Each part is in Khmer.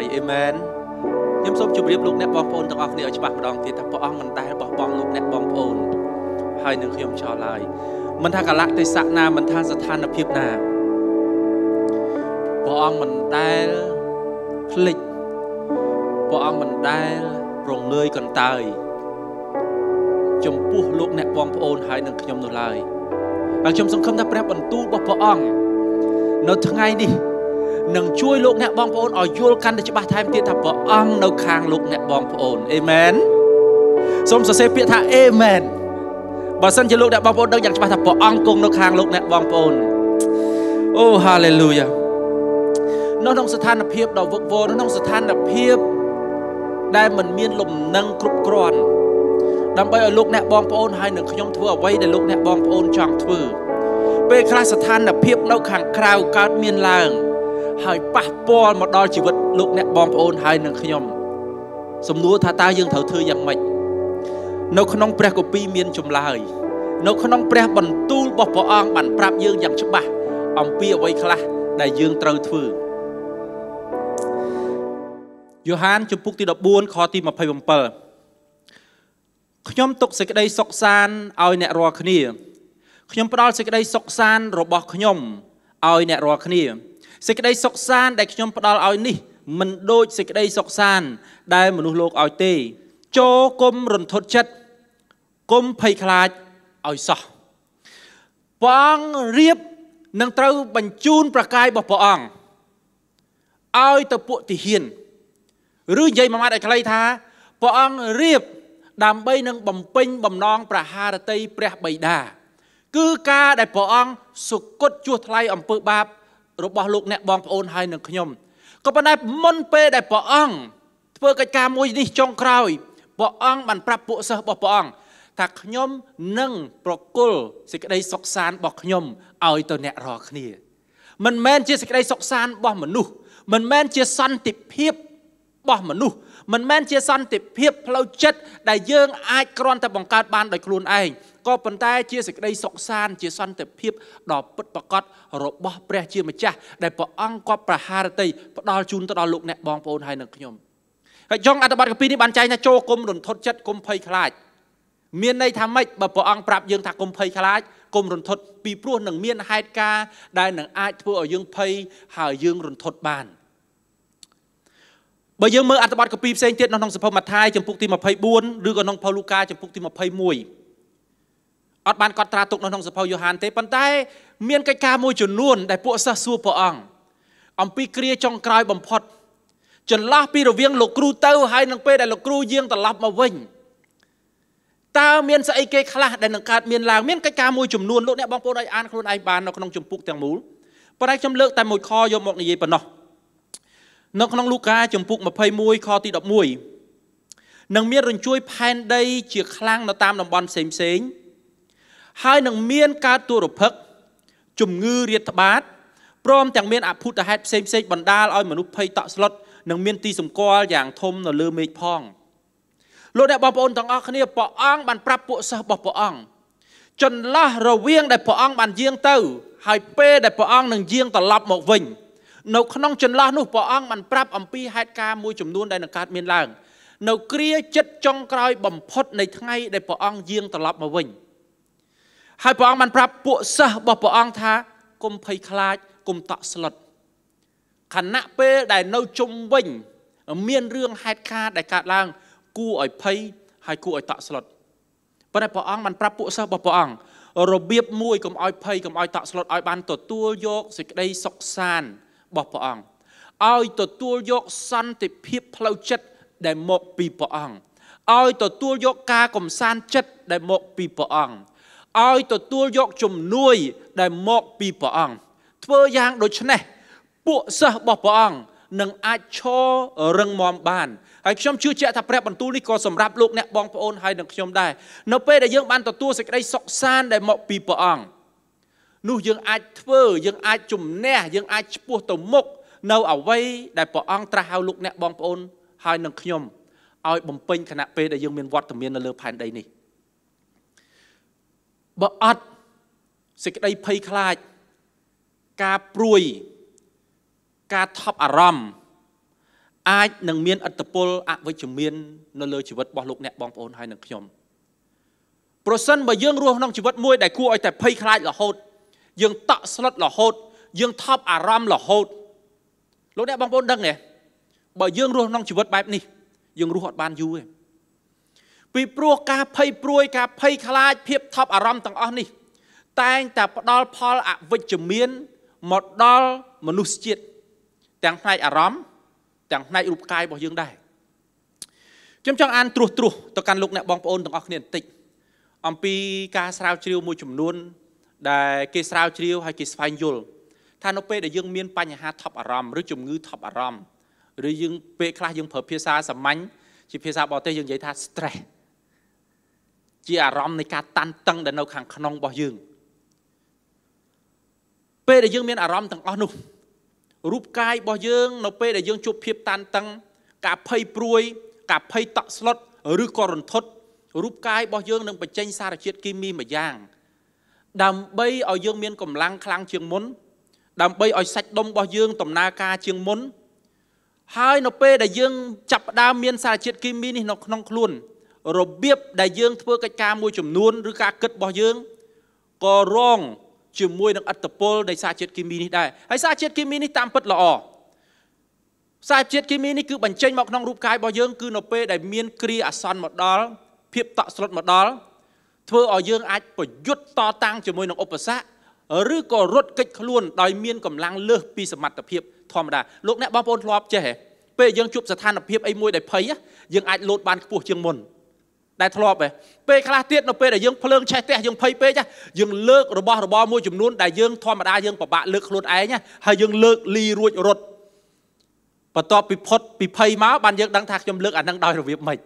ហើយអេមែនខ្ញុំសូមជម្រាបលោកអ្នកបងប្អូនទាំងអស់គ្នាឲ្យច្បាស់ម្ដងទៀតថាព្រះអង្គមិនដែលបោះបង់លោកអ្នកបងប្អូនហើយនឹងខ្ញុំចោលឡើយមិនថាកលៈទេសៈណាមិនថាស្ថានភាពណាព្រះអង្គមិនដែលភ្លេចព្រះអង្គមិនដែលរងើយកន្តើយចំពោះលោកអ្នកបងប្អូនហើយនឹងខ្ញុំនោះឡើយហើយខ្ញុំសង្ឃឹមថាព្រះបន្ទូលរបស់ព្រះអង្គនៅថ្ងៃនេះនឹងជួយលោកអ្នកបងប្អូនឲ្យយល់កាន់តែច្បាស់ថែមទៀតថាព្រះអង្គនៅខាងលោកអ្នកបងប្អូនអេមែនសូមសរសេរពាក្យថាអេមែនបើសិនជាលោកអ្នកបងប្អូនដឹងយ៉ាងច្បាស់ថាព្រះអង្គគង់នៅខាងលោកអ្នកបងប្អូនអូហាឡេលូយ៉ានៅក្នុងស្ថានភាពដ៏វឹកវរនៅក្នុងស្ថានភាពដែលមិនមានលំនឹងគ្រប់គ្រាន់ដើម្បីឲ្យលោកអ្នកបងប្អូនហើយនឹងខ្ញុំធ្វើអ្វីដែលលោកអ្នកបងប្អូនចង់ធ្វើពេលខ្លះស្ថានភាពនៅខាងក្រៅកើតមានឡើងហើយប៉ះពាល់មកដល់ជីវិតលោកអ្នកបងប្អូន ហើយនិងខ្ញុំសំណួរថាតើយើងត្រូវធ្វើយ៉ាងម៉េចនៅក្នុងព្រះគម្ពីរមានចម្លើយនៅក្នុងព្រះ បន្ទូលរបស់ព្រះអង្គបានប្រាប់យើងយ៉ាងច្បាស់អំពីអ្វីខ្លះដែលយើងត្រូវធ្វើយ៉ូហាន ជំពូកទី14ខទី27ខ្ញុំទុកសេចក្តីសុខសានឲ្យអ្នករាល់គ្នាខ្ញុំផ្ដល់សេចក្តីសុខសាន របស់ខ្ញុំឲ្យអ្នករាល់គ្នាសេចក្តីសុខសាន្តដែលខ្ញុំផ្ដល់ឲ្យនេះមិនដូចសេចក្តីសុខសាន្តដែលមនុស្សលោកឲ្យទេចូលគុំរន្ធត់ចិត្តគុំភ័យខ្លាចឲ្យសោះព្រះអង្គរៀបនឹងត្រូវបញ្ជូន ប្រកាយរបស់ព្រះអង្គឲ្យទៅពួកទាហានឬនិយាយមួយម៉ាត់ឲ្យខ្លីថាព្រះអង្គរៀបដើម្បីនឹងបំពេញបំណងប្រហារតីព្រះបិតាគឺការដែលព្រះអង្គសុគតជួសថ្លៃអំពើបាបរបស់លោកអ្នកបងប្អូនហើយនឹងខ្ញុំក៏ប៉ុន្តែមុនពេលដែលព្រះអង្គធ្វើកិច្ចការមួយនេះចុងក្រោយព្រះអង្គបានប្រាប់ពួកសិស្សរបស់ព្រះអង្គថាខ្ញុំនឹងប្រគល់សេចក្តីសុខសាន្តរបស់ខ្ញុំឲ្យទៅអ្នករាល់គ្នាមិនមែនជាសេចក្តីសុខសាន្តរបស់មនុស្សមិនមែនជាសន្តិភាពរបស់មនុស្សមិនមែនជាសន្តិភាពផ្លូវចិត្តដែលយើងអាចគ្រាន់តែបង្កើតបានដោយខ្លួនឯងក៏ប៉ុន្តែ ជាសេចក្តីសុខសាន្តជាសន្តិភាពដ៏ពិតប្រាកដរបស់ ព្រះ ជាម្ចាស់ដែលព្រះអង្គគាត់ប្រហារតីផ្ដល់ជូនទៅដល់លោកអ្នកបងប្អូនហើយនិងខ្ញុំហើយចុងអត្ថបទកាពីនេះបានចែងថាចូលគុំរន្ធត់ចិត្តគុំភ័យខ្លាច មានន័យថាម៉េចបើព្រះអង្គប្រាប់យើងថាគុំភ័យខ្លាចគុំរន្ធត់ពីព្រោះនឹងមានហេតុការណ៍ដែលនឹងអាចធ្វើឲ្យយើងភ័យហើយយើងរន្ធត់បានបើយើងមើលអត្ថបទកាពីផ្សេងទៀតនៅក្នុងសភមថាយចំពុកទី24ឬក៏ក្នុងផូលូកាចំពុកទី21អត់បានកត់ត្រាទុកនៅក្នុងសភៅយ៉ូហានទេប៉ុន្តែមានកិច្ចការមួយចំនួន ដែលពួកសិស្សសួរព្រះអង្គអំពីគ្រាចុងក្រោយបំផុត ចន្លោះពីរវាងលោកគ្រូទៅហើយនឹងពេលដែលលោកគ្រូយាងត្រឡប់មកវិញតើមានស្អីគេខ្លះដែលនឹងកើតមានឡើងមានកិច្ចការមួយចំនួនលោកអ្នកបងប្អូនឲ្យអានខ្លួនឯងបាន នៅក្នុងជំពូកទាំងមូលប៉ុន្តែខ្ញុំលើកតែមួយខយកមកនិយាយប៉ុណ្ណោះនៅក្នុងលូកាជំពូក21ខទី11នឹងមានរញ្ជួយផែនដី ជាខ្លាំងនៅតាមតំបន់ផ្សេងផ្សេងៗហើយនឹងមានការទុរភិក្សជំងឺរាតត្បាតព្រមទាំងមានអភូតហេតុផ្សេងផ្សេងបណ្ដាលឲ្យមនុស្សភ័យតក់ស្លុតនិងមានទីសម្គាល់យ៉ាងធំនៅលើមេឃផងលោកអ្នកបងប្អូនទាំងអស់គ្នាព្រះអង្គបានប្រាប់ពួកសិស្សរបស់ព្រះអង្គចន្លោះរវាងដែលព្រះអង្គបានយាងទៅហើយពេលដែលព្រះអង្គនឹងយាងត្រឡប់មកវិញនៅក្នុងចន្លោះនោះព្រះអង្គបានប្រាប់អំពីហេតុការណ៍មួយចំនួនដែលនឹងកើតមានឡើងនៅគ្រាចិត្តចុងក្រោយបំផុតនៃថ្ងៃដែលព្រះអង្គយាងត្រឡប់មកវិញ។ហើយព្រះអង្គបានប្រាប់ពួកសិស្សរបស់ព្រះអង្គថាកុំភ័យខ្លាចកុំតក់ស្លុតខណៈពេលដែលនៅជុំវិញមានរឿងហេតុការណ៍ដែលកើតឡើង គួរឲ្យភ័យហើយគួរឲ្យតក់ស្លុតប៉ុន្តែព្រះអង្គបានប្រាប់ពួកសិស្សរបស់ព្រះអង្គរបៀបមួយកុំឲ្យភ័យកុំឲ្យតក់ស្លុតឲ្យបានទទួលយកសេចក្តីសុខសាន្តរបស់ព្រះអង្គឲ្យទទួលយកសន្តិភាពផ្លូវចិត្តដែលមកពីព្រះអង្គឲ្យទទួលយកការកំសាន្តចិត្តដែលមកពីព្រះអង្គឲ្យទទួលយកជំនួយដែលមកពីព្រះអង្គធ្វើយ៉ាងដូច្នេះពួកសិស្សរបស់ព្រះអង្គនឹងអាចឈររឹងមាំបានហើយខ្ញុំជឿជាក់ថាព្រះបន្ទូលនេះក៏សម្រាប់លោកអ្នកបងប្អូន ហើយនិងខ្ញុំដែរនៅពេលដែលយើងបានទទួលសេចក្តីសុខសាន្តដែលមកពីព្រះអង្គនោះយើងអាចធ្វើយើងអាចជំនះយើងអាចឈ្មោះទៅមុខនៅអ្វីដែលព្រះអង្គត្រាស់ហៅលោកអ្នកបងប្អូនហើយនិងខ្ញុំឲ្យបំពេញគណៈពេលដែលយើងមានវត្តមាននៅលើផែនដីនេះ។បើអត់សេចក្តីភ័យខ្លាចការព្រួយការថប់អារម្មណ៍អាចនឹងមានឥទ្ធិពលអវិជ្ជមាន នៅលើជីវិតរបស់លោកអ្នកបងប្អូនហើយនិងខ្ញុំប្រសិនបើយើងរស់ក្នុងជីវិតមួយដែលគួរឲ្យតែភ័យខ្លាចរហូតយើងតក់ស្លុតរហូត យើងថប់អារម្មណ៍រហូតលោកអ្នកបងប្អូនដឹងទេបើយើងរស់ក្នុងជីវិតបែបនេះយើងរស់អត់បានយូរទេពីព្រោះការភ័យព្រួយការភ័យខ្លាច ភាពថប់អារម្មណ៍ទាំងអស់នេះតែងតែផ្ដល់ផលអវិជ្ជមានមកដល់មនុស្សជាតិទាំងផ្នែកអារម្មណ៍ទាំងផ្នែករូបកាយរបស់យើងដែរខ្ញុំចង់អានត្រួសត្រាសទៅកាន់លោកអ្នកបងប្អូនទាំងអស់គ្នាបន្តិចអំពីការស្រាវជ្រាវមួយចំនួន ដែល គេស្រាវជ្រាវហើយគេស្វែងយល់ថានៅពេលដែលយើងមានបញ្ហាថប់អារម្មណ៍ឬជំងឺថប់អារម្មណ៍ឬយើង ពេលខ្លះយើងប្រើភាសាសាមញ្ញជាភាសាបរទេសយើងនិយាយថា stress ជាអារម្មណ៍នៃការតានតឹងដែលនៅខាងក្នុងរបស់យើងពេលដែលយើងមានអារម្មណ៍ទាំងអស់នោះរូបកាយរបស់យើងនៅពេលដែលយើងជួបភាពតានតឹងការភ័យព្រួយ ការភ័យតក់ស្លុតឬក៏រន្ធត់រូបកាយរបស់យើងនឹងបញ្ចេញសារជាតិគីមីមួយយ៉ាង ដើម្បីឲ្យយើងមានកម្លាំងខ្លាំងជាងមុន ដើម្បីឲ្យសាច់ដុំរបស់យើងដំណើរការជាងមុន ហើយនៅពេលដែលយើងចាប់ផ្ដើមមានសារជាតិគីមីនេះនៅក្នុងខ្លួនរបៀបដែលយើងធ្វើកិច្ចការមួយចំនួនឬការគិតរបស់យើងក៏រងជាមួយនឹងអត្តពលនៃសារជាតិគីមីនេះដែរហើយសារជាតិគីមីនេះតាមពិតល្អសារជាតិគីមីនេះគឺបញ្ចេញមកក្នុងរូបកាយរបស់យើងគឺនៅពេលដែលមានគ្រាអាសន្នមកដល់ភាពតក់ស្លុតមកដល់ធ្វើឲ្យយើងអាចប្រយុទ្ធតតាំងជាមួយនឹងឧបសគ្គឬក៏រត់គេចខ្លួនដោយមានកម្លាំងលើសពីសមត្ថភាពធម្មតាលោកអ្នកបងប្អូនធ្លាប់ចេះពេលយើងជួបស្ថានភាពអីមួយដែលភ័យយើងអាចលោតបានខ្ពស់ជាងមុនដែលធ្លាប់ឯងពេលខ្លះទៀតនៅពេលដែលយើងភ្លើងឆេះផ្ទះយើងភ័យពេកយើងលើករបស់របរមួយចំនួនដែលយើងធម្មតាយើងពិបាកលើកខ្លួនឯងហើយយើងលើកលីរួចរត់បន្ទាប់ពីផុតពីភ័យមកបានយើងដឹងថាខ្ញុំលើកអានឹងដោយរបៀបម៉េច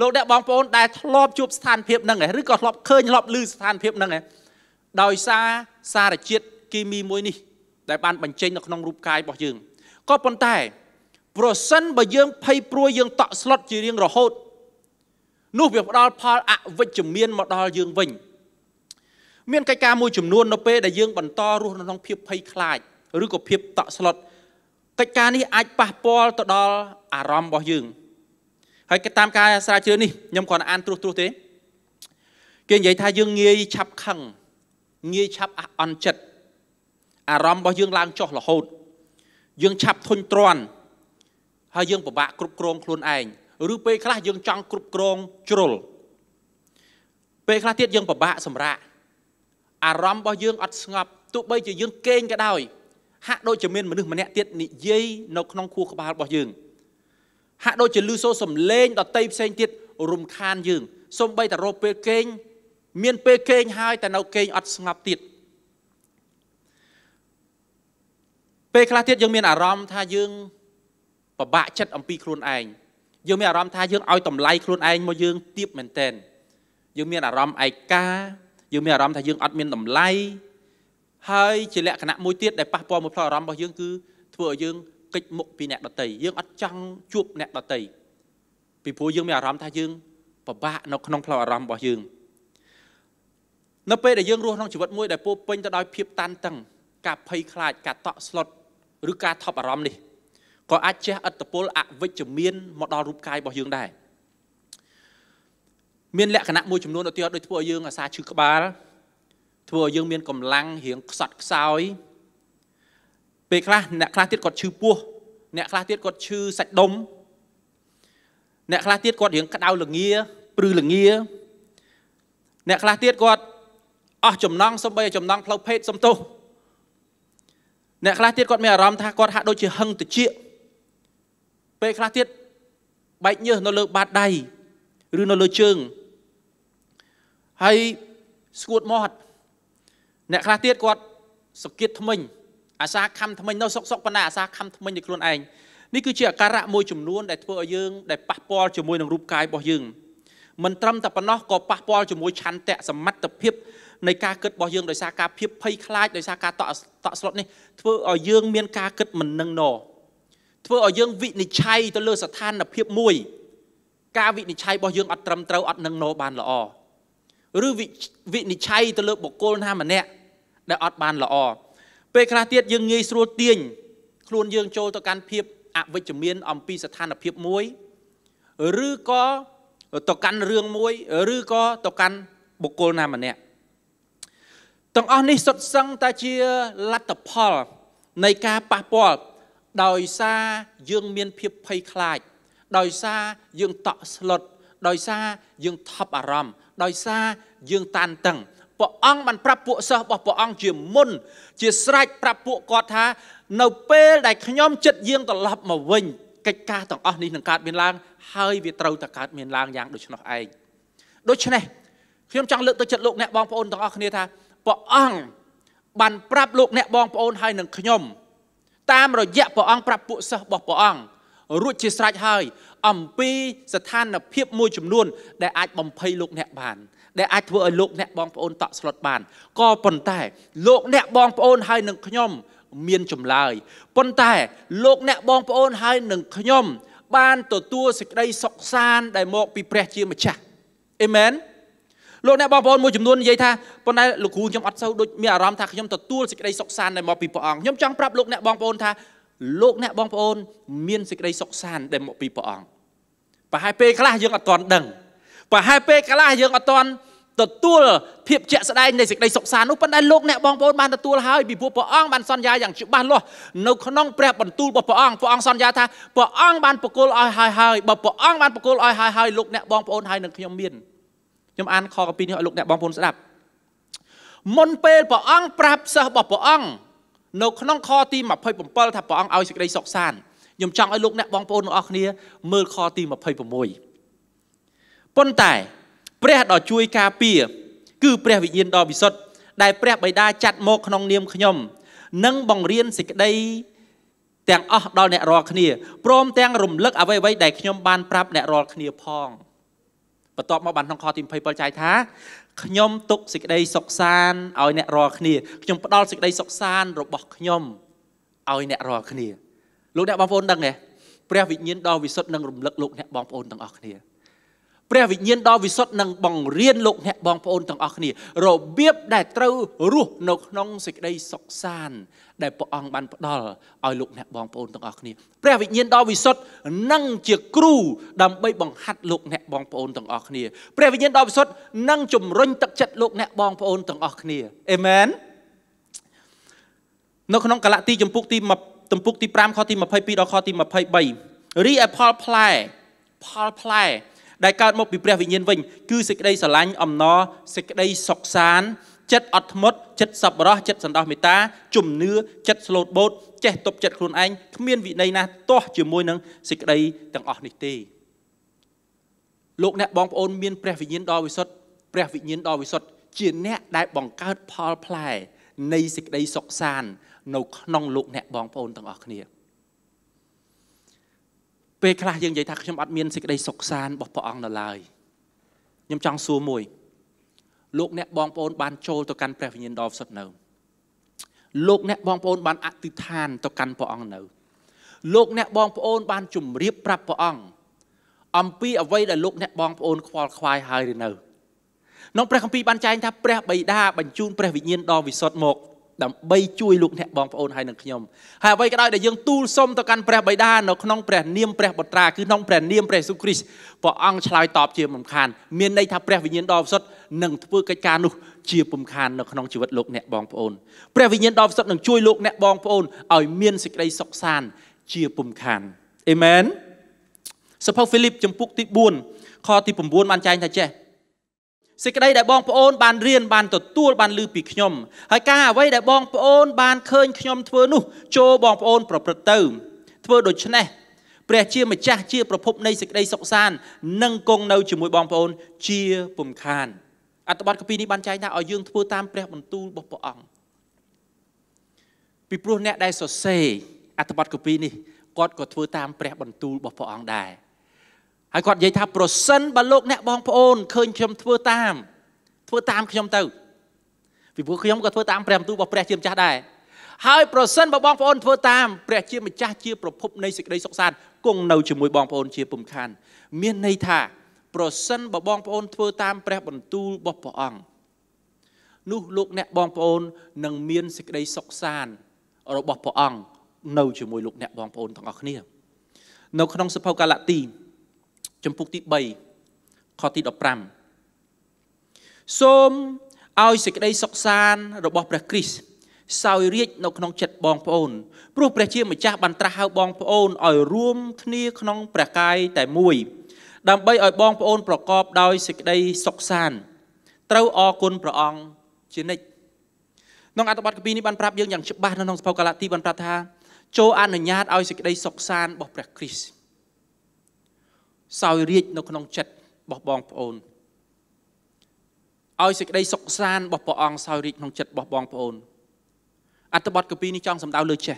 លោកអ្នកបងប្អូនដែលធ្លាប់ជួបស្ថានភាពហ្នឹងឬក៏ធ្លាប់ឃើញធ្លាប់ឮស្ថានភាពហ្នឹងដោយសារសារជាតិគីមីមួយនេះ ដែលបានបញ្ចេញនៅក្នុងរូបកាយរបស់យើងក៏ប៉ុន្តែប្រសិនបើយើងភ័យព្រួយយើងតក់ស្លុតជារៀងរហូតនោះវាផ្ដល់ផល អវិជ្ជមានមកដល់យើងវិញមានកិច្ចការមួយចំនួននៅពេលដែលយើងបន្តរស់នៅក្នុងភាពភ័យខ្លាចឬក៏ភាពតក់ស្លុតកិច្ចការនេះអាចប៉ះពាល់ទៅដល់អារម្មណ៍របស់យើង ហើយតាមការស្រាវជ្រាវនេះខ្ញុំគ្រាន់តែអានត្រួសត្រាសទេគេនិយាយថាយើងងាយឆាប់ខឹងងាយឆាប់អះអន់ចិត្តអារម្មណ៍របស់យើងឡើងចុះរហូត យើងឆាប់ធុញទ្រាន់ហើយយើងពិបាកគ្រប់គ្រងខ្លួនឯងឬពេលខ្លះយើងចង់គ្រប់គ្រងជ្រុលពេលខ្លះទៀតយើងពិបាកសម្រាកអារម្មណ៍របស់យើងអត់ស្ងប់ទោះបីជាយើងគេងក៏ដោយហាក់ដូចជាមានមនុស្សម្នាក់ទៀតនិយាយនៅក្នុងខួរក្បាលរបស់យើងហាក់ដូចជាឮសូរសំឡេងដតីផ្សេងទៀតរំខានយើងសំបីតរោពេលគេង មានពេលគេងហើយតែនៅគេងអត់ស្ងប់ទៀតពេលខ្លះទៀតយើងមាន អារម្មណ៍ថាយើងពិបាកចិត្តអំពីខ្លួនឯងយើងមានអារម្មណ៍ថាយើងឲ្យតម្លៃខ្លួនឯងមកយើងទៀបមែនតែនយើងមានអារម្មណ៍ឯកាយើងមានអារម្មណ៍ថាយើងអត់មានតម្លៃហើយជាលក្ខណៈមួយទៀតដែលប៉ះពាល់មកផ្លូវអារម្មណ៍របស់យើងគឺធ្វើឲ្យយើងកិច្ចមុខពីអ្នកដតីយើងអត់ចង់ជួបអ្នកដតីពីព្រោះយើងមានអារម្មណ៍ថាយើងពិបាកនៅក្នុង ផ្លូវអារម្មណ៍របស់យើងនៅពេលដែលយើងរស់ក្នុងជីវិតមួយដែលពោពេញទៅដោយភាពតានតឹង ការភ័យខ្លាច ការតក់ស្លុតឬការថប់អារម្មណ៍នេះក៏អាចជះឥទ្ធិពលអវិជ្ជមានមកដល់រូបកាយរបស់យើងដែរមានលក្ខណៈមួយចំនួនឧទាហរណ៍ដូចធ្វើឲ្យយើងអាសាឈឺក្បាលធ្វើឲ្យយើងមានកម្លាំងរៀងខ្សត់ខ្សោយពេលខ្លះអ្នកខ្លះទៀតគាត់ឈឺពោះអ្នកខ្លះទៀតគាត់ឈឺសាច់ដុំអ្នកខ្លះទៀតគាត់រៀងក្តៅល្ងាព្រឺល្ងាអ្នកខ្លះទៀតគាត់អស់ចំណង់សំបីចំណង់ផ្លូវភេទសំទោសអ្នកខ្លះទៀតគាត់មានអារម្មណ៍ថាគាត់ហាក់ដូចជាហឹងតិចពេលខ្លះទៀតបែកញើសនៅលើបាតដៃឬនៅលើជើងហើយស្គួតមាត់អ្នកខ្លះទៀតគាត់សង្កេតថ្មិញអាសាខំថ្មិញនៅសុកសុកប៉ុណ្ណាអាសាខំថ្មិញនឹងខ្លួនឯងនេះគឺជាអាការៈមួយចំនួនដែលធ្វើឲ្យយើង ដែលប៉ះពាល់ជាមួយនឹងរូបកាយរបស់យើងមិនត្រឹមតែប៉ុណ្ណោះក៏ប៉ះពាល់ជាមួយឆន្ទៈសមត្ថភាពនៃការគិតរបស់យើងដោយសារការភាពភ័យខ្លាចដោយសារការតក់ស្លុតនេះធ្វើឲ្យយើង មានការគិតមិននឹងណោធ្វើឲ្យយើងវិនិច្ឆ័យទៅលើ ស្ថានភាពមួយ ការវិនិច្ឆ័យរបស់យើងអត់ត្រឹមត្រូវអត់នឹងណោបានល្អឬវិនិច្ឆ័យទៅលើបុគ្គលណាម្នាក់ដែលអត់បានល្អពេលខ្លះទៀតយើងងាយស្រួលទាញខ្លួនយើង ចូលទៅកាន់ភាពអវិជ្ជមាន អំពីស្ថានភាពមួយឬក៏ទៅកាន់រឿងមួយឬក៏ទៅកាន់បុគ្គលណាម្នាក់ទាំងអស់នេះសុទ្ធសឹងតែជាលទ្ធផលនៃការប៉ះពាល់ដោយសារយើងមានភាពភ័យខ្លាច ដោយសារយើងតក់ស្លុតដោយសារយើងថប់អារម្មណ៍ដោយសារយើងតានតឹងព្រះអង្គបានប្រាប់ពួកសិស្សរបស់ព្រះអង្គជាមុន ជាស្រេចប្រាប់ពួកគាត់ថានៅពេលដែលខ្ញុំចិត្តយាងត្រឡប់មកវិញកិច្ចការទាំងអស់នេះនឹងកើតមានឡើងហើយវាត្រូវតែកើតមានឡើងយ៉ាងដូច្នោះឯងដូច្នេះខ្ញុំចង់លើកទឹកចិត្តលោកអ្នកបងប្អូនទាំងអស់គ្នាថាព្រះអង្គបានប្រាប់លោកអ្នកបងប្អូនហើយនឹងខ្ញុំតាមរយៈព្រះអង្គប្រាប់ពួកសិស្សរបស់ព្រះអង្គរួចជាស្រេចហើយអំពីស្ថានភាពមួយចំនួនដែលអាចបំភ័យលោកអ្នកបាន ដែលអាចធ្វើឲ្យលោកអ្នកបងប្អូនតក់ស្លុតបានក៏ប៉ុន្តែលោកអ្នកបងប្អូនហើយនឹងខ្ញុំមានចម្លើយប៉ុន្តែលោកអ្នកបងប្អូនហើយនឹងខ្ញុំបានទទួលសេចក្តីសុខសាន្តដែលមកពីព្រះជាម្ចាស់អេមែនលោកអ្នកបងប្អូនមួយចំនួននិយាយថាប៉ុន្តែលោកគ្រូខ្ញុំអត់សូវដូចមានអារម្មណ៍ថាខ្ញុំទទួលសេចក្តីសុខសាន្តដែលមកពីព្រះអង្គខ្ញុំចង់ប្រាប់លោកអ្នកបងប្អូនថាលោកអ្នកបងប្អូន មានសេចក្តីសុខសាន្តដែលមកពីព្រះអង្គប្រហែលពេលខ្លះយើងអត់ទាន់ដឹងប្រហែលពេលខ្លះយើងអត់ទាន់ ទទួលភាពជាក់ស្ដែងនៃសេចក្តីសុខសាន្តនោះប៉ុន្តែលោកអ្នកបងប្អូនបានទទួលហើយពីព្រោះព្រះអង្គបានសន្យាយ៉ាងច្បាស់លាស់នៅក្នុងព្រះបន្ទូលរបស់ព្រះអង្គព្រះអង្គសន្យាថាព្រះអង្គបានប្រគល់ឲ្យហើយហើយបើព្រះអង្គបានប្រគល់ឲ្យហើយហើយលោកអ្នកបងប្អូនហើយនឹងខ្ញុំមានខ្ញុំអានខកពីនេះឲ្យលោកអ្នកបងប្អូនស្ដាប់មុនពេលព្រះអង្គប្រាប់សិស្សរបស់ព្រះអង្គនៅក្នុងខទី27ថាព្រះអង្គឲ្យសេចក្តីសុខសាន្តខ្ញុំចង់ឲ្យលោកអ្នកបងប្អូនទាំងអស់គ្នាមើលខទី26ប៉ុន្តែ ព្រះដ៏ជួយ ការពារ គឺ ព្រះវិញ្ញាណដ៏ពិសុទ្ធដែលព្រះបិតាចាត់មកក្នុងនាមខ្ញុំនឹងបង្រៀនសេចក្តីទាំងអស់ដល់អ្នករាល់គ្នាព្រមទាំងរំលឹកអ្វីៗដែលខ្ញុំបានប្រាប់អ្នករាល់គ្នាផង។បន្ទាប់មកបានក្នុងខទី27ចែកថាខ្ញុំទុកសេចក្តីសុខសានឲ្យអ្នករាល់គ្នាខ្ញុំផ្ដល់សេចក្តីសុខសានរបស់ខ្ញុំឲ្យអ្នករាល់គ្នាលោកអ្នកបងប្អូនដឹងទេព្រះវិញ្ញាណដ៏វិសុទ្ធនឹងរំលឹកលោកអ្នកបងប្អូនទាំងអស់គ្នាព្រះវិញ្ញាណដ៏វិសុទ្ធនឹងបង្រៀនលោកអ្នកបងប្អូនទាំងអស់គ្នារបៀបដែលត្រូវរស់នៅក្នុងសេចក្តីសុខសាន្តដែលព្រះអង្គបានផ្ដល់ឲ្យលោកអ្នកបងប្អូនទាំងអស់គ្នាព្រះវិញ្ញាណដ៏វិសុទ្ធនឹងជាគ្រូដើម្បីបង្ហាត់លោកអ្នកបងប្អូនទាំងអស់គ្នាព្រះវិញ្ញាណដ៏វិសុទ្ធនឹងជំរុញទឹកចិត្តលោកអ្នកបងប្អូនទាំងអស់គ្នាអេមែននៅក្នុងកាឡាទីជំពូកទីទំពុកទី5ខទី22ដល់ខទី23រីឯផលផ្លែផលផ្លែដែលកើតមកពីព្រះវិញ្ញាណវិញ គឺសេចក្តីស្រឡាញ់អំណរសេចក្តីសុខសាន្តចិត្តអត់ធ្មត់ចិត្តសប្បុរស ចិត្តសន្តោសមេត្តា ជំនឿចិត្តស្លូតបូតចេះទប់ចិត្តខ្លួនឯងគ្មានវិន័យណាស់ទាស់ជាមួយនឹងសេចក្តីទាំងអស់នេះទេលោកអ្នកបងប្អូនមានព្រះវិញ្ញាណដ៏វិសុទ្ធព្រះវិញ្ញាណដ៏វិសុទ្ធជា អ្នក ដែលបង្កើតផលផ្លែ នៃសេចក្តីសុខសាន្តនៅក្នុងលោកអ្នកបងប្អូនទាំងអស់គ្នា។ពេលខ្លះយើងនិយាយថាខ្ញុំអត់មានសេចក្តីសុខសាន្តរបស់ព្រះអង្គនៅឡើយខ្ញុំចង់សួរមួយលោកអ្នកបងប្អូនបានចូលទៅកាន់ព្រះវិញ្ញាណដ៏សុទ្ធនៅ លោកអ្នកបងប្អូនបានអធិដ្ឋានទៅកាន់ព្រះអង្គនៅ លោកអ្នកបងប្អូន បានជម្រាបប្រាប់ព្រះអង្គអំពីអ្វីដែលលោកអ្នកបងប្អូនខ្វល់ខ្វាយហើយឬនៅក្នុងព្រះគម្ពីរបានចែងថាព្រះបិតាបញ្ជូនព្រះវិញ្ញាណដ៏វិសុទ្ធមកដើម្បីជួយលោកអ្នកបងប្អូនហើយនឹងខ្ញុំហើយអ្វីក៏ដោយដែលយើងទូលសុំទៅកាន់ព្រះបិតានៅក្នុងព្រះនាមព្រះបត្រាគឺក្នុងព្រះនាមព្រះយេស៊ូវគ្រីស្ទព្រះអង្គឆ្លើយតបជាពំខានមានន័យថាព្រះវិញ្ញាណដ៏បរិសុទ្ធនឹងធ្វើកិច្ចការនោះជាពំខាននៅក្នុងជីវិតលោកអ្នកបងប្អូនព្រះវិញ្ញាណដ៏បរិសុទ្ធនឹងជួយលោកអ្នកបងប្អូនឲ្យមានសេចក្តីសុខសាន្តជាពំខានអេមែនសភៅហ្វីលីបចំពុកទី4ខទី9បានចែងថាចេះសេចក្តីដែលបងប្អូនបានរៀនបានទទួលបានឮពីខ្ញុំ ហើយការអ្វីដែលបងប្អូន បានឃើញខ្ញុំធ្វើនោះចូលបងប្អូន ប្រព្រឹត្តទៅធ្វើដូច្នេះព្រះជាម្ចាស់ជាប្រភពនៃសេចក្តីសុខសាន្តនិងគង់នៅជាមួយបងប្អូន ជាពុំខានអត្ថបទកាពីនេះបានចែងថាឲ្យយើងធ្វើតាមព្រះបន្ទូលរបស់ព្រះអង្គពីព្រោះអ្នកដែលសរសេរអត្ថបទកាពីនេះគាត់ក៏ធ្វើតាមព្រះបន្ទូលរបស់ព្រះអង្គដែរហើយគាត់និយាយថាប្រសិនបើលោកអ្នកបងប្អូនឃើញខ្ញុំធ្វើតាម ធ្វើតាមខ្ញុំទៅពីព្រោះខ្ញុំក៏ធ្វើតាមព្រះបន្ទូលរបស់ព្រះជាម្ចាស់ដែរហើយប្រសិនបើបងប្អូន ធ្វើតាមព្រះជាម្ចាស់ជាប្រភពនៃសេចក្តីសុខសាន្តគង់នៅជាមួយបងប្អូនជាពំខាន់មានន័យថាប្រសិនបើបងប្អូនធ្វើតាមព្រះបន្ទូលរបស់ព្រះអង្គនោះលោកអ្នកបងប្អូននឹងមានសេចក្តីសុខសាន្តរបស់ព្រះអង្គនៅជាមួយលោកអ្នកបងប្អូនទាំងអស់គ្នា នៅក្នុងសភៅកាឡាទីចំពុកទី3ខទី15សូមឲ្យសេចក្តីសុខសានរបស់ព្រះគ្រីស្ទសោយរាជនៅក្នុងចិត្តបងប្អូនព្រោះព្រះជាម្ចាស់បានត្រាស់ហៅបងប្អូនឲ្យរួមគ្នាក្នុងព្រះកាយតែមួយ ដើម្បីឲ្យបងប្អូន ប្រកបដោយសេចក្តីសុខសាន ត្រូវអរគុណព្រះអង្គជានិច្ចក្នុងអត្ថបទកាពីនេះបានប្រាប់យើងយ៉ាងច្បាស់នៅក្នុងសភៅកាឡាទីបានប្រាប់ថាចូលអនុញ្ញាតឲ្យសេចក្តីសុខសានរបស់ព្រះគ្រីស្ទសោយរាជនៅក្នុង ចិត្តរបស់បងប្អូនឲ្យសេចក្តីសុខសាន្តរបស់ព្រះអង្គសោយរាជក្នុងចិត្តរបស់បងប្អូនអត្ថបទកពីនេះចង់សម្ដៅលើចេះ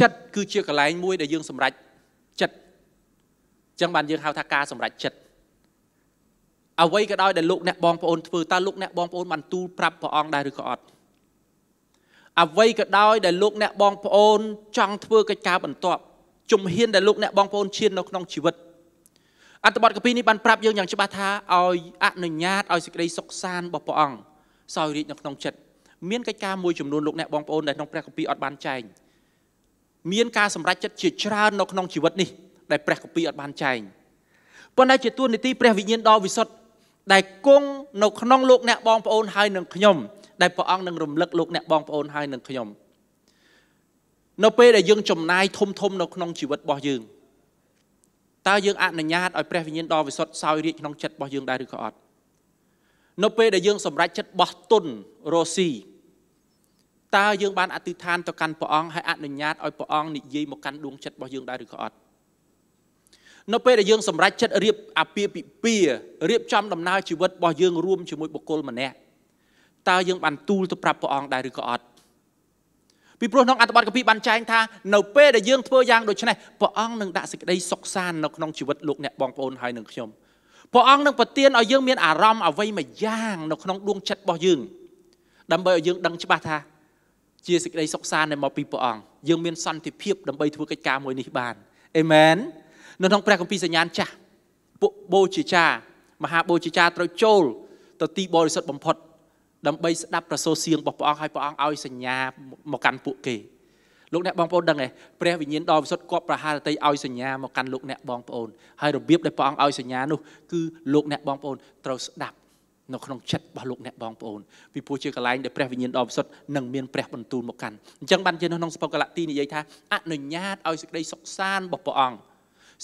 ចិត្តគឺជាកន្លែងមួយ ដែលយើងសម្រេចចិត្តអញ្ចឹងបានយើងហៅថាការសម្រេចចិត្តអ្វីក៏ដោយដែលលោកអ្នកបងប្អូនធ្វើតើលោកអ្នកបងប្អូនបានទូលប្រាប់ព្រះអង្គដែរឬក៏អត់អ្វីក៏ដោយដែលលោកអ្នកបងប្អូន ចង់ធ្វើកិច្ចការបន្ទាប់ជំហានដែលលោកអ្នកបងប្អូនឈាននៅក្នុងជីវិតអត្ថបទកាពីនេះបានប្រាប់យើងយ៉ាងច្បាស់ថាឲ្យអនុញ្ញាតឲ្យសេចក្តីសុខសាន្តរបស់ព្រះអង្គសោយរាជនៅក្នុងចិត្តមានកិច្ចការមួយចំនួនលោកអ្នកបងប្អូនដែលក្នុងព្រះកាពីអត់បានចែងមានការសម្រេចចិត្តជាច្រើននៅក្នុងជីវិតនេះដែលព្រះកាពីអត់បានចែងប៉ុន្តែជាទួនាទីព្រះវិញ្ញាណដ៏វិសុទ្ធដែលគង់នៅក្នុងលោកអ្នកបងប្អូនហើយនឹងខ្ញុំដែលព្រះអង្គនឹងរំលឹកលោកអ្នកបងប្អូនហើយនឹងខ្ញុំនៅពេលដែលយើងចំណាយធំធំនៅក្នុងជីវិតរបស់យើងតើយើងអនុញ្ញាតឲ្យព្រះវិញ្ញាណដ៏វិសុទ្ធសោយរាជក្នុងចិត្តរបស់យើងដែរឬក៏អត់នៅពេលដែលយើងសម្រេចចិត្តបោះទុនរស់ស៊ីតើយើងបានអធិដ្ឋានទៅកាន់ព្រះអង្គហើយអនុញ្ញាតឲ្យព្រះអង្គនិយាយមកកាន់ដួងចិត្តរបស់យើងដែរឬក៏អត់នៅពេលដែលយើងសម្រេចចិត្តរៀបអាពាហ៍ពិពាហ៍រៀបចំដំណើរជីវិតរបស់យើងរួមជាមួយបុគ្គលម្នាក់តើយើងបានទូលទៅប្រាប់ព្រះអង្គដែរឬក៏អត់ពីព្រោះក្នុងអត្ថបទកាពីបានចែងថានៅពេលដែលយើងធ្វើយ៉ាងដូចនេះព្រះអង្គនឹងដាក់សេចក្តីសុខសាន្តនៅក្នុងជីវិតលោកអ្នកបងប្អូនហើយនឹងខ្ញុំព្រះអង្គនឹងប្រទានឲ្យយើងមានអារម្មណ៍អ្វីមួយយ៉ាងនៅក្នុងដួងចិត្តរបស់យើងដើម្បីឲ្យយើងដឹងច្បាស់ថាជាសេចក្តីសុខសាន្តដែលមកពីព្រះអង្គយើងមានសន្តិភាពដើម្បីធ្វើកិច្ចការមួយនេះបានអេមែននៅក្នុងព្រះគម្ពីរសញ្ញាណចាស់ពួកបូជាចាមហាបូជាចាត្រូវចូលទៅទីបរិសុទ្ធបំផុតដើម្បីស្ដាប់ប្រសូរសៀងរបស់ព្រះអង្គហើយព្រះអង្គឲ្យសញ្ញាមកកាន់ពួកគេលោកអ្នកបងប្អូនដឹងទេព្រះវិញ្ញាណដ៏វិសុទ្ធគាត់ប្រហារតីឲ្យសញ្ញាមកកាន់លោកអ្នកបងប្អូនហើយរបៀបដែលព្រះអង្គឲ្យសញ្ញានោះគឺលោកអ្នកបងប្អូនត្រូវស្ដាប់នៅក្នុងចិត្តរបស់លោកអ្នកបងប្អូនពីព្រោះជាកលែងដែលព្រះវិញ្ញាណដ៏បរិសុទ្ធនឹងមានព្រះបន្ទូលមកកាន់អញ្ចឹងបានជានៅក្នុងសពកាឡាទីនិយាយថាអនុញ្ញាតឲ្យសេចក្តីសុខសាន្តរបស់ព្រះអង្គ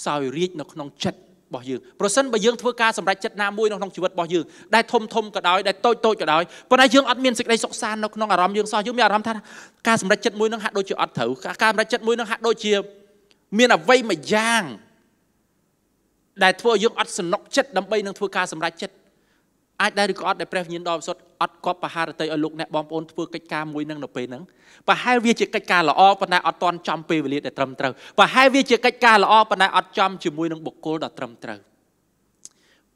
សោយរាជនៅក្នុងចិត្តរបស់យើងប្រសិនបើយើងធ្វើការសម្រេចចិត្តណាមួយនៅក្នុងជីវិតរបស់យើងដែលធំធំក៏ដោយដែលតូចតូចក៏ដោយប៉ុន្តែយើងអត់មានសេចក្តីសុខសាន្តនៅក្នុងអារម្មណ៍យើងសោះយើងមានអារម្មណ៍ថាការសម្រេចចិត្តមួយនឹងហាក់ដូចជាអត់ត្រូវការសម្រេចចិត្តមួយនឹងហាក់ដូចជា មានអ្វីមួយយ៉ាងដែលធ្វើយើងអត់សំណុកចិត្តដើម្បីនឹងធ្វើការសម្រេចចិត្តអាចដែរឬក៏អត់ដែលព្រះវិញ្ញាណដ៏បរិសុទ្ធអត់គប់បហារតីឲ្យលោកអ្នកបងប្អូនធ្វើកិច្ចការមួយនឹងនៅពេលហ្នឹងប្រហែលវាជាកិច្ចការល្អប៉ុន្តែអត់ទាន់ចំពេលវេលាដែលត្រឹមត្រូវប្រហែលវាជាកិច្ចការល្អប៉ុន្តែអត់ចំជាមួយនឹងបុគ្គលដ៏ត្រឹមត្រូវ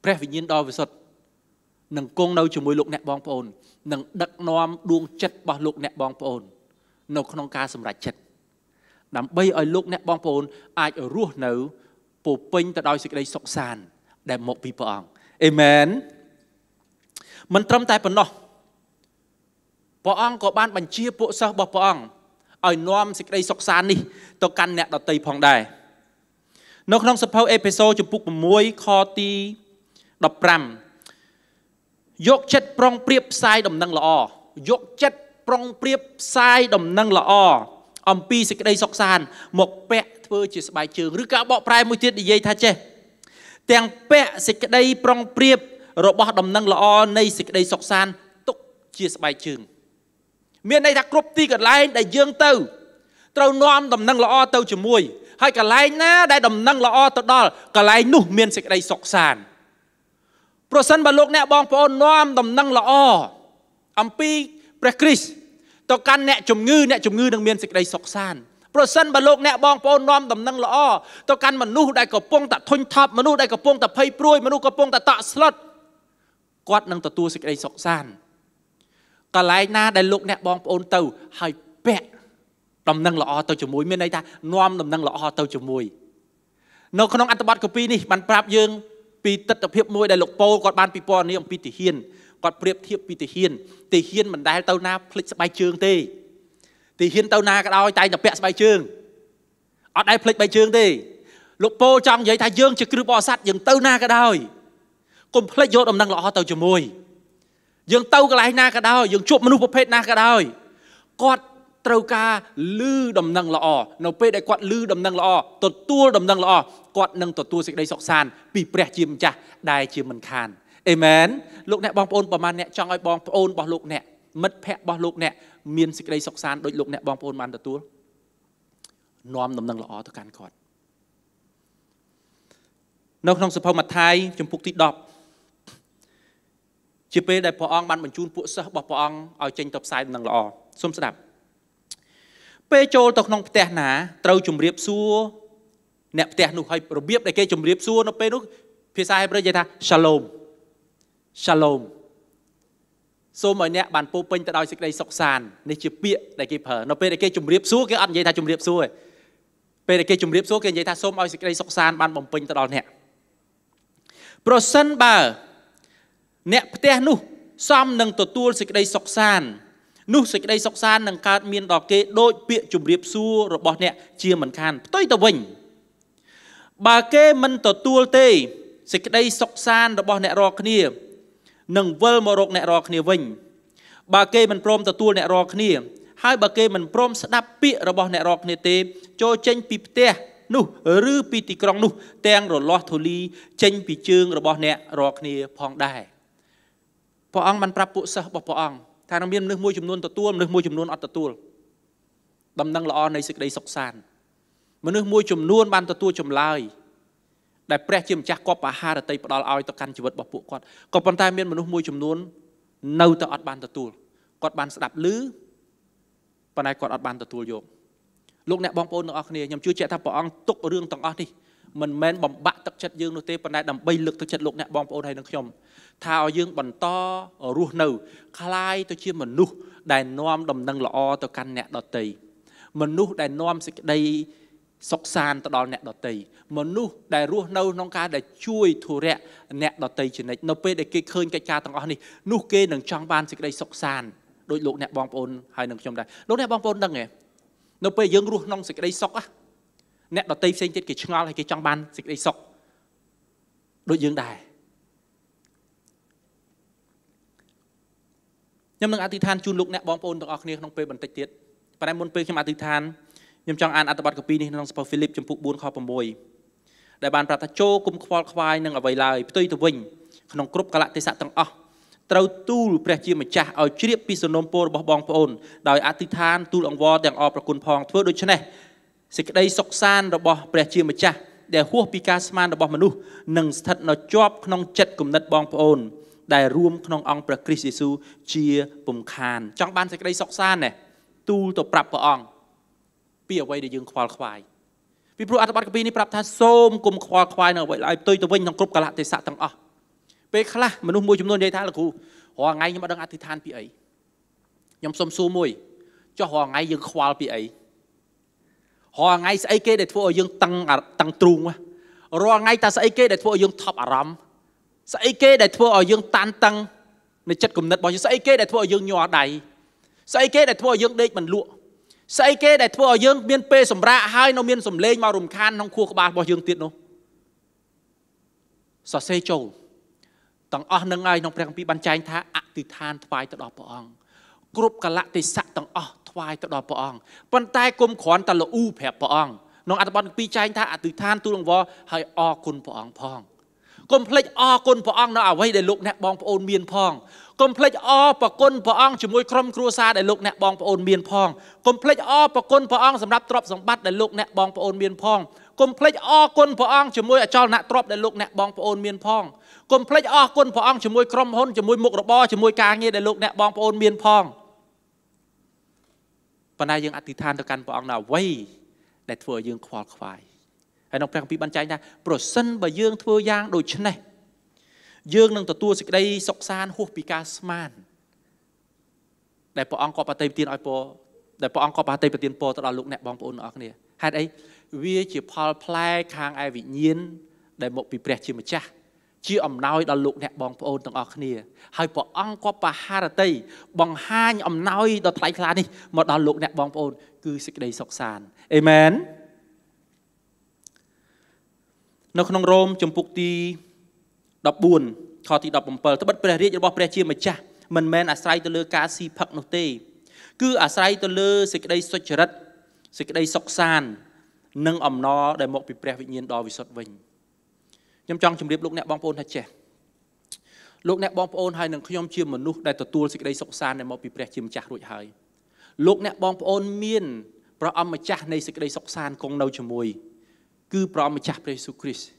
ព្រះវិញ្ញាណដ៏បរិសុទ្ធនឹងគង់នៅជាមួយលោកអ្នកបងប្អូននឹងដឹកនាំដួង ចិត្តរបស់លោកអ្នកបងប្អូន នៅក្នុង ការសម្រេចចិត្តដើម្បីឲ្យលោក អ្នកបងប្អូន អាច រស់នៅពោពេញទៅដោយសេចក្តីសុខសាន្តដែលមកពីព្រះអង្គអេមែនមិនត្រឹមតែប៉ុណ្ណោះព្រះអង្គក៏បានបញ្ជាពួកសិស្សរបស់ព្រះអង្គឲ្យនាំសេចក្តីសុខសាន្តនេះទៅកាន់អ្នកដតីផងដែរនៅក្នុងសភៅអេភេសូជំពូក6ខទី15យកចិត្តប្រុងប្រៀបផ្សាយដំណឹងល្អយកចិត្តប្រុងប្រៀបផ្សាយដំណឹងល្អអំពីសេចក្តីសុខសាន្តមកពាក់ធ្វើជាស្បែកជើងឬការបកប្រែ មួយទៀតនិយាយថាចេះទាំងពាក់សេចក្តីប្រុងប្រៀបរបស់ដំណឹងល្អនៃសេចក្តីសុខសាន្តទុកជាស្បែកជើងមានន័យថាគ្រប់ទីកន្លែងដែលយើងទៅត្រូវនាំដំណឹងល្អទៅជាមួយ ហើយកន្លែងណាដែលដំណឹងល្អទៅដល់កន្លែងនោះ មានសេចក្តីសុខសាន្តប្រសិនបើលោកអ្នកបងប្អូននាំដំណឹងល្អអំពីព្រះគ្រីស្ទទៅកាន់អ្នកជំងឺអ្នកជំងឺនឹងមានសេចក្តីសុខសាន្តប្រសិនបើលោកអ្នកបងប្អូននាំដំណឹងល្អទៅកាន់មនុស្សដែលកំពុងតែធុញថប់មនុស្សដែលកំពុងតែភ័យព្រួយមនុស្សកំពុងតែតក់ស្លុតគាត់នឹងទទួលសេចក្តីសុខសាន្តកន្លែងណាដែលលោកអ្នកបងប្អូនទៅហើយពាក់ដំណឹងល្អទៅជាមួយ មានន័យថានាំដំណឹងល្អទៅជាមួយ នៅក្នុងអត្ថបទកពីនេះបានប្រាប់យើងពីទស្សនវិជ្ជាមួយដែលលោកប៉ូលគាត់បានពិពណ៌នាអំពីទាហានគាត់ប្រៀបធៀបពីទាហានទាហានមិនដែលទៅណាភ្លេចស្បែកជើងទេទាហានទៅណាក៏ដោយតែតែពាក់ស្បែកជើងអត់ដែលភ្លេចស្បែកជើងទេលោកប៉ូលចង់និយាយថាយើង ជាគ្រឹះបរិស័ទយើងទៅណាក៏ដោយកុំភ្លេចយកដំណឹងល្អទៅជាមួយយើងទៅកន្លែងណាក៏ដោយយើងជួបមនុស្សប្រភេទណាក៏ដោយគាត់ត្រូវការលឺដំណឹងល្អនៅពេលដែលគាត់លឺដំណឹងល្អទទួលដំណឹងល្អគាត់នឹងទទួលសេចក្តីសុខសាន្តពីព្រះជាម្ចាស់ដែលជាមិនខានអេមែនលោកអ្នកបងប្អូនប្រមាណអ្នកចង់ឲ្យបងប្អូនរបស់លោកអ្នកមិត្តភ័ក្តិរបស់លោកអ្នក មានសេចក្តីសុខសាន្តដោយលោកអ្នកបងប្អូនបានទទួលនាំដំណឹងល្អទៅកាន់គាត់នៅក្នុងសភៅម៉ាថាយជំពូកទី10ជាពេលដែលព្រះអង្គបានបញ្ជូនពួកសិស្សរបស់ព្រះអង្គឲ្យចេញទៅផ្សាយដំណឹងល្អសូមស្ដាប់ពេលចូលទៅក្នុងផ្ទះណាត្រូវជម្រាបសួរអ្នកផ្ទះនោះហើយរបៀបដែលគេជម្រាបសួរនៅពេលនោះភាសាហេប្រឺនិយាយថា Shalom Shalom សូមឲ្យអ្នកបានពោពេញទៅដោយសេចក្តីសុខសាន្តនេះជាពាក្យដែលគេប្រើនៅពេលដែលគេជម្រាបសួរគេអត់និយាយថាជម្រាបសួរទេពេលដែលគេជម្រាបសួរគេនិយាយថាសូមឲ្យសេចក្តីសុខសាន្តបានបំពេញទៅដល់អ្នកប្រសិនបើអ្នកផ្ទះនោះសមនឹងទទួលសេចក្តីសុខសាន្តនោះសេចក្តីសុខសាន្តនឹងកើតមានដល់គេដោយពាក្យជម្រាបសួររបស់អ្នកជាមិនខានផ្ទុយទៅវិញបើគេមិនទទួលទេសេចក្តីសុខសាន្តរបស់អ្នករាល់គ្នានឹងវិលមករកអ្នករាល់គ្នាវិញ បើគេមិនព្រមទទួលអ្នករាល់គ្នា ហើយបើគេមិនព្រមស្ដាប់ពាក្យរបស់អ្នករាល់គ្នាទេចូលចេញពីផ្ទះនោះ ឬពីទីក្រុងនោះ ទាំងរលាស់ធូលី ចេញពីជើងរបស់អ្នករាល់គ្នាផងដែរព្រះអង្គបានប្រាប់ពួកសិស្សរបស់ព្រះអង្គថានឹងមានមនុស្សមួយចំនួនទទួលមនុស្សមួយចំនួនអត់ទទួលដំណឹងល្អនៃសេចក្តីសុខសាន្តមនុស្សមួយចំនួនបានទទួលចម្លើយដែលព្រះជាម្ចាស់គប់អាហារតីផ្ដល់ឲ្យទៅកាន់ជីវិតរបស់ពួកគាត់ក៏ប៉ុន្តែមានមនុស្សមួយចំនួននៅតែអត់បានទទួលគាត់បានស្ដាប់ឮប៉ុន្តែគាត់អត់បានទទួលយកលោកអ្នកបងប្អូនទាំងអស់គ្នាខ្ញុំជឿជាក់ថាព្រះអង្គទុករឿងទាំងអស់នេះមិនមែនបំបាក់ទឹកចិត្តយើងនោះទេប៉ុន្តែដើម្បីលើកទឹកចិត្តលោកអ្នកបងប្អូនហើយនឹងខ្ញុំថាឲ្យយើងបន្តរស់នៅคล้ายទៅជាមនុស្សដែលនាំដំណឹងល្អទៅកាន់អ្នកដទៃមនុស្សដែលនាំសេចក្តីសុខសាន្តទៅដល់អ្នកដទៃមនុស្សដែលរស់នៅក្នុងការដែលជួយធុរៈអ្នកដទៃជានិច្ចនៅពេលដែលគេឃើញកិច្ចការទាំងអស់នេះនោះគេនឹងចង់បានសេចក្តីសុខសាន្តដោយលោកអ្នកបងប្អូនហើយនឹងខ្ញុំដែរលោកអ្នកបងប្អូនដឹងទេនៅពេលយើងរស់ក្នុងសេចក្តីសុខណាអ្នកដតីផ្សេងទៀតគេឆ្ងល់ហើយគេចង់បានសេចក្តីសុខដូចយើងដែរខ្ញុំនឹងអធិដ្ឋានជូនលោកអ្នកបងប្អូនទាំងអស់គ្នាក្នុងពេលបន្តិចទៀតប៉ុន្តែមុនពេលខ្ញុំអធិដ្ឋានខ្ញុំចង់អានអត្ថបទកពីនេះក្នុងសៀវភៅហ្វីលីបចំពុក4ខ6ដែលបានប្រាប់ថាចូលគុំខ្វល់ខ្វាយនឹងអ្វីឡើយផ្ទុយទៅវិញក្នុងគ្រប់កលៈទេសៈទាំងអស់ត្រូវទូលព្រះជាម្ចាស់ឲ្យជ្រាបពីសំណូមពររបស់បងប្អូនដោយអធិដ្ឋានទូលអង្វរទាំងអរប្រគុណផងធ្វើដូច្នេះសេចក្តីសុខសាន្តរបស់ព្រះជាម្ចាស់ដែលហួសពីការស្មានរបស់មនុស្សនឹងស្ថិតនៅជាប់ក្នុងចិត្តគំនិតបងប្អូន ដែលរួមក្នុងអង្គព្រះគ្រីស្ទយេស៊ូវជាពំខានចង់បានសេចក្តីសុខសាន្តណែទូលទៅប្រាប់ព្រះអង្គពីអ្វីដែលយើងខ្វល់ខ្វាយពីព្រោះអត្ថបទកាពីនេះប្រាប់ថាសូមកុំខ្វល់ខ្វាយនៅអ្វីឡើយផ្ទុយទៅវិញក្នុងគ្រប់កលៈទេសៈទាំងអស់ពេលខ្លះមនុស្សមួយចំនួននិយាយថាលោកគ្រូរាល់ថ្ងៃខ្ញុំអត់ដឹងអធិដ្ឋានពីអីខ្ញុំសុំសួរមួយចុះរាល់ថ្ងៃយើងខ្វល់ពីអីរាល់ថ្ងៃស្អីគេដែលធ្វើឲ្យយើងតឹងតឹងទ្រូងរាល់ថ្ងៃតើស្អីគេដែលធ្វើឲ្យយើងថប់អារម្មណ៍ស្អីគេដែលធ្វើឲ្យយើងតានតឹងនៃចិត្តគំនិតរបស់យើងស្អីគេដែលធ្វើឲ្យយើងញ័រដៃស្អីគេដែលធ្វើឲ្យយើងដេកមិនលក់ស្អីគេដែលធ្វើឲ្យយើងមានពេលសម្រាកហើយនៅមានសម្លេងមករំខានក្នុងខួរក្បាលរបស់យើងទៀតនោះសរសេរចូលទាំងអស់នឹងហើយក្នុងព្រះគម្ពីរបានចែងថាអតិថានថ្វាយទៅដល់ព្រះអង្គគ្រប់កលៈទេសៈទាំងអស់ថ្វាយទៅដល់ព្រះអង្គប៉ុន្តែគុំគ្រាន់តែល្អូប្រាប់ព្រះអង្គក្នុងអត្ថបទទី2ចែងថាអធិដ្ឋានទូលរង្វរឲ្យអរគុណព្រះអង្គផងកុំភ្លេចអរគុណព្រះអង្គនៅអ្វីដែលលោកអ្នកបងប្អូនមានផងកុំភ្លេចអរប្រគុណព្រះអង្គជាមួយក្រុមគ្រួសារដែលលោកអ្នកបងប្អូនមានផងកុំភ្លេចអរប្រគុណព្រះអង្គសម្រាប់ទ្រព្យសម្បត្តិដែលលោកអ្នកបងប្អូនមានផងកុំភ្លេចអរគុណព្រះអង្គជាមួយអចលនៈទ្រព្យដែលលោកអ្នកបងប្អូនមានផងកុំភ្លេចអរគុណព្រះអង្គជាមួយក្រុមហ៊ុនជាមួយមុខរបរជាមួយការងារដែលលោកអ្នកបងប្អូនមានផងប៉ុន្តែយើងអធិដ្ឋានទៅកាន់ព្រះអង្គនៅអ្វីដែលធ្វើឲ្យយើងខ្វល់ខ្វាយហើយក្នុងព្រះគម្ពីរបានចែងថាប្រសិនបើយើងធ្វើយ៉ាង ដូច្នេះយើងនឹងទទួលសេចក្តីសុខសាន្តហួសពីការស្មានដែលព្រះអង្គក៏ប្រតិបទានឲ្យពរដែលព្រះអង្គក៏ប្រតិបទានពរទៅដល់លោកអ្នកបងប្អូនទាំងអស់គ្នាហេតុអីវាជាផលផ្លែ ខាងឯវិញ្ញាណដែលមកពីព្រះ ជាម្ចាស់ជាអំណោយដល់លោកអ្នកបងប្អូនទាំងអស់គ្នាហើយព្រះអង្គក៏បហារតីបង្ហាញអំណោយដ៏ថ្លៃថ្លានេះមកដល់លោកអ្នកបងប្អូនគឺសេចក្តីសុខសាន្តអេមែននៅក្នុងរ៉ូមជំពូកទី14ខទី17ត្បិតព្រះរាជរបស់ព្រះជាម្ចាស់មិនមែនអាស្រ័យទៅលើ ការស៊ីផឹកនោះទេ គឺអាស្រ័យទៅលើសេចក្តីសុចរិតសេចក្តីសុខសាន្តនិងអំណរដែលមកពីព្រះវិញ្ញាណដ៏វិសុទ្ធវិញ។ខ្ញុំចង់ជម្រាបលោកអ្នកបងប្អូនថាចេះលោកអ្នកបងប្អូនហើយនឹងខ្ញុំជាមនុស្សដែលទទួលសេចក្តីសុខសាន្តមកពីព្រះជាម្ចាស់រួចហើយលោក អ្នកបងប្អូន មានព្រះអម្ចាស់នៃសេចក្តីសុខសាន្តគង់នៅជាមួយ គឺព្រះម្ចាស់ព្រះយេស៊ូវគ្រីស្ទ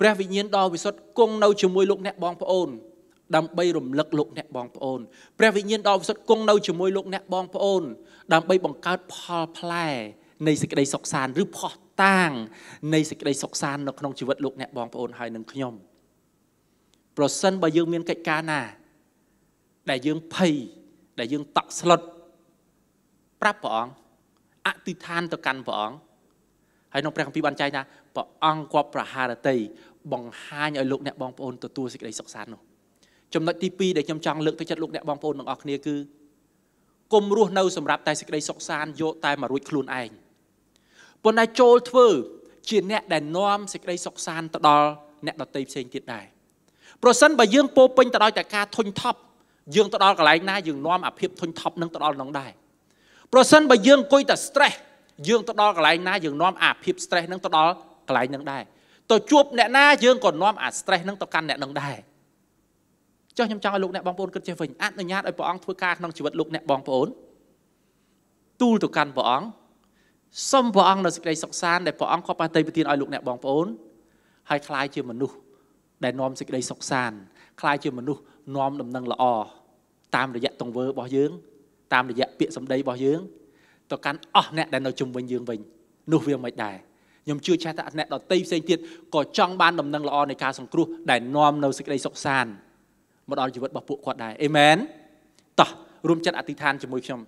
ព្រះវិញ្ញាណដ៏វិសុទ្ធគង់នៅជាមួយលោកអ្នកបងប្អូន ដើម្បីរំលឹកលោកអ្នកបងប្អូនព្រះវិញ្ញាណដ៏វិសុទ្ធគង់នៅជាមួយលោកអ្នកបងប្អូនដើម្បីបង្កើតផលផ្លែនៃសេចក្តីសុខសាន្តឬផុសតាងនៃសេចក្តីសុខសាន្តនៅក្នុងជីវិតលោកអ្នកបងប្អូនហើយនឹងខ្ញុំប្រសិនបើយើងមានកិច្ចការណាដែលយើងភ័យដែលយើងតក់ស្លុតប្រាប់ព្រះអង្គអធិដ្ឋានទៅកាន់ព្រះអង្គហើយក្នុងព្រះគម្ពីរបានចែងថាព្រះអង្គគាត់ប្រហារតីបង្ហាញឲ្យលោកអ្នកបងប្អូនទទួលសេចក្តីសុខសាន្តនោះចំណុចទី2ដែលខ្ញុំចង់លើកទៅចិត្តលោកអ្នកបងប្អូនទាំងអស់គ្នាគឺគុំរស់នៅសម្រាប់តែសេចក្តីសុខសាន្តយកតែមករួចខ្លួនឯងប៉ុន្តែចូលធ្វើជា អ្នកដែលនាំសេចក្តីសុខសាន្តទៅដល់អ្នកដទៃផ្សេងទៀតដែរប្រសិនបើយើងពោពេញទៅដោយតែការធុញថប់យើងទៅដល់កន្លែងណាយើងនាំអាភិបធុញថប់នឹងទៅដល់នោះដែរប្រសិនបើយើងអង្គុយតែ stress យើងទៅដល់កន្លែងណាយើងនាំអាភិប stress នឹងទៅដល់កន្លែងនឹងដែរទៅជួប អ្នកណាយើងក៏នាំអា stress នឹងទៅកាន់អ្នកនឹងដែរចុះខ្ញុំចង់ឲ្យលោកអ្នកបងប្អូនគិតចេះវិញអនុញ្ញាតឲ្យព្រះអង្គធ្វើការក្នុងជីវិតលោកអ្នកបងប្អូនទូលទៅកាន់ព្រះអង្គសូមព្រះអង្គនៅសេចក្តីសុខសាន្តដែលព្រះអង្គគាត់បានតែប្រទានឲ្យលោកអ្នកបងប្អូនហើយคล้ายជាមនុស្សដែលនាំសេចក្តីសុខសាន្តคล้ายជាមនុស្សនាំដំណឹងល្អតាមរយៈទង្វើរបស់យើងតាមរយៈពាក្យសម្ដីរបស់យើងទៅកាន់អស់អ្នកដែលនៅជុំវិញយើងវិញនោះវាមិនដែរខ្ញុំជឿឆាថាអ្នកដតីផ្សេងទៀតក៏ចង់បានដំណឹងល្អនៃការសង្គ្រោះដែលនាំនៅសេចក្តីសុខសាន្តមកដល់ជីវិតរបស់ពួកគាត់ដែរអេមែនតោះរួមចិត្តអធិដ្ឋានជាមួយខ្ញុំ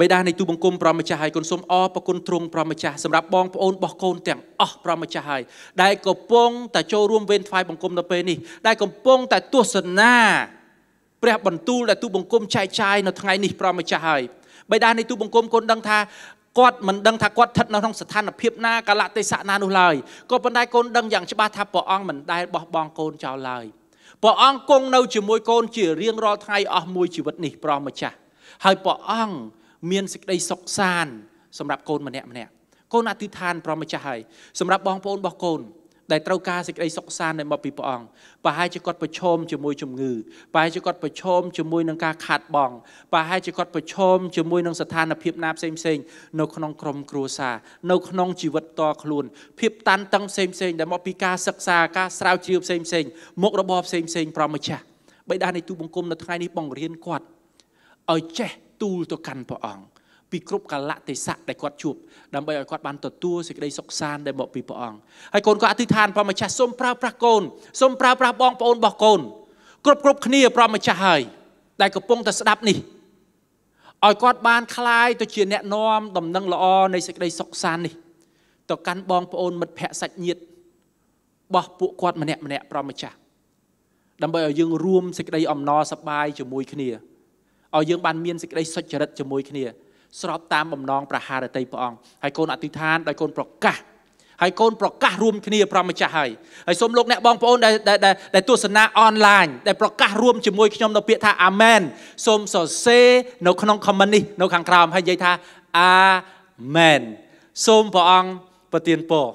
បេដានៃទូបង្គំព្រះម្ចាស់ហើយគុណសូមអរព្រគុណទ្រង់ព្រះម្ចាស់សម្រាប់បងប្អូនរបស់កូន ទាំងអស់ព្រះម្ចាស់ហើយដែលកំពុងតែចូលរួមវេនថ្វាយបង្គំនៅពេលនេះដែលកំពុង តែទស្សនាព្រះបន្ទូលដែលទូបង្គំចែកចាយនៅថ្ងៃនេះព្រះម្ចាស់ហើយបេដានៃទូបង្គំគុណដឹងថាគាត់មិនដឹងថាគាត់ស្ថិតនៅក្នុងស្ថានភាពណាកាលៈទេសៈណានោះឡើយក៏ប៉ុន្តែកូនដឹងយ៉ាងច្បាស់ថាព្រះអង្គមិនដែលបោះបង់កូនចោលឡើយព្រះអង្គគង់នៅជាមួយកូនជារៀងរាល់ថ្ងៃអស់មួយជីវិតនេះព្រះម្ចាស់ហើយព្រះអង្គមានសេចក្តីសុខសាន្តសម្រាប់កូនម្នាក់ម្នាក់កូនអធិដ្ឋានប្រមម្ចាស់ហើយសម្រាប់បងប្អូនរបស់កូនដែលត្រូវការសេចក្តីសុខសាន្តដែលមកពីព្រះអង្គប្រហែលជាគាត់ប្រឈមជាមួយជំងឺប្រហែលជាគាត់ប្រឈមជាមួយនឹងការខាតបង់ប្រហែលជាគាត់ប្រឈមជាមួយនឹងស្ថានភាពណាផ្សេងផ្សេង នៅក្នុងក្រុមគ្រួសារនៅក្នុងជីវិតតខ្លួនភាពតានតឹងផ្សេងផ្សេងដែលមកពីការសិក្សាការស្រាវជ្រាវផ្សេងផ្សេងមុខរបរផ្សេងផ្សេង ប្រមម្ចាស់បិតានៃទូបង្គំនៅថ្ងៃនេះបង្រៀនគាត់ឲ្យចេះទូលទៅកាន់ព្រះអង្គពីគ្រប់កលៈទេសៈដែលគាត់ជួបដើម្បីឲ្យគាត់បានទទួលសេចក្តីសុខសាន្តដែលមកពីព្រះអង្គហើយកូនក៏អធិដ្ឋានព្រះម្ចាស់សូមប្រើប្រាស់កូនសូមប្រើប្រាស់បងប្អូនរបស់កូនគ្រប់គ្រប់គ្នាព្រះម្ចាស់ហើយដែលកំពុងតែស្ដាប់នេះឲ្យគាត់បានคลายទៅជាអ្នកនាំដំណឹងល្អនៃសេចក្តីសុខសាន្តនេះទៅកាន់បងប្អូនមិត្តភ័ក្តិសាច់ញាតិបោះពួកគាត់ម្នាក់ម្នាក់ព្រះម្ចាស់ដើម្បីឲ្យយើងរួមសេចក្តីអំណរសប្បាយជាមួយគ្នាឲ្យយើងបានមានសេចក្តីសុចរិតជាមួយគ្នាស្របតាមបំណងប្រហារតីព្រះអង្គហើយកូនអធិដ្ឋានដោយកូនប្រកាសហើយកូនប្រកាសរួមគ្នាប្រមចាស់ហើយហើយសូមលោកអ្នកបងប្អូនដែលដែលទស្សនាអនឡាញដែលប្រកាសរួមជាមួយខ្ញុំនៅពាក្យថាអាមែនសូមសរសេរនៅក្នុងខមមិននេះនៅខាងក្រោមហើយនិយាយថាអាមែនសូមព្រះអង្គប្រទានពរ